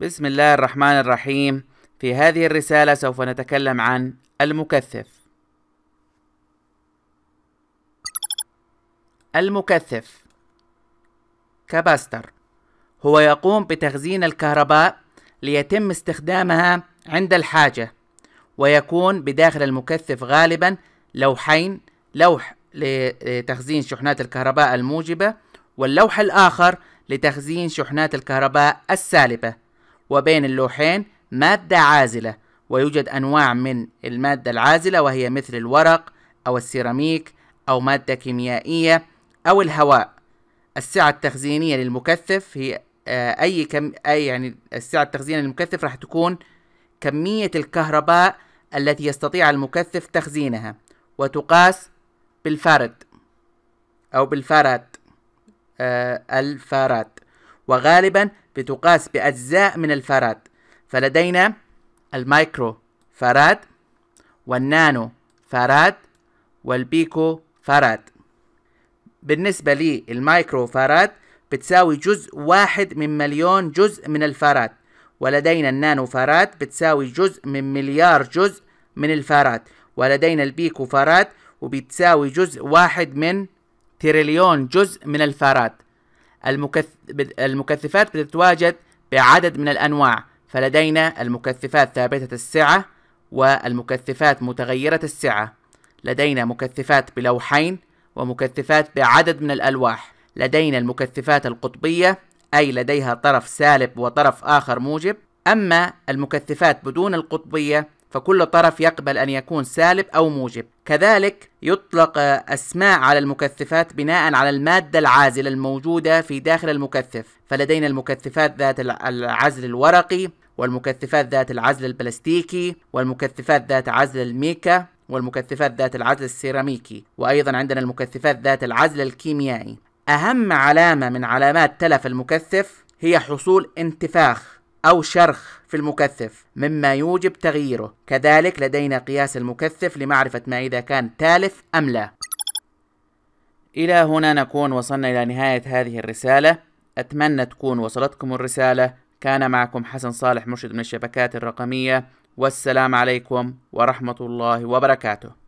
بسم الله الرحمن الرحيم في هذه الرسالة سوف نتكلم عن المكثف المكثف كباستر هو يقوم بتخزين الكهرباء ليتم استخدامها عند الحاجة ويكون بداخل المكثف غالبا لوحين لوح لتخزين شحنات الكهرباء الموجبة واللوح الآخر لتخزين شحنات الكهرباء السالبة وبين اللوحين مادة عازلة ويوجد أنواع من المادة العازلة وهي مثل الورق أو السيراميك أو مادة كيميائية أو الهواء السعة التخزينية للمكثف هي آه، أي كم أي يعني السعة التخزينية للمكثف راح تكون كمية الكهرباء التي يستطيع المكثف تخزينها وتقاس بالفارد أو بالفارات آه الفارات وغالبا بتقاس بأجزاء من الفراد فلدينا المايكرو فراد والنانو فراد والبيكو فراد بالنسبة المايكرو فراد بتساوي جزء واحد من مليون جزء من الفراد ولدينا النانو فراد بتساوي جزء من مليار جزء من الفراد ولدينا البيكو فراد وبتساوي جزء واحد من تريليون جزء من الفراد المكث... المكثفات بتتواجد بعدد من الأنواع فلدينا المكثفات ثابتة السعة والمكثفات متغيرة السعة لدينا مكثفات بلوحين ومكثفات بعدد من الألواح لدينا المكثفات القطبية أي لديها طرف سالب وطرف آخر موجب أما المكثفات بدون القطبية فكل طرف يقبل أن يكون سالب أو موجب كذلك يطلق أسماء على المكثفات بناء على المادة العازلة الموجودة في داخل المكثف فلدينا المكثفات ذات العزل الورقي والمكثفات ذات العزل البلاستيكي والمكثفات ذات عزل الميكا والمكثفات ذات العزل السيراميكي وأيضا عندنا المكثفات ذات العزل الكيميائي أهم علامة من علامات تلف المكثف هي حصول انتفاخ أو شرخ في المكثف مما يوجب تغييره كذلك لدينا قياس المكثف لمعرفة ما إذا كان تالف أم لا إلى هنا نكون وصلنا إلى نهاية هذه الرسالة أتمنى تكون وصلتكم الرسالة كان معكم حسن صالح مرشد من الشبكات الرقمية والسلام عليكم ورحمة الله وبركاته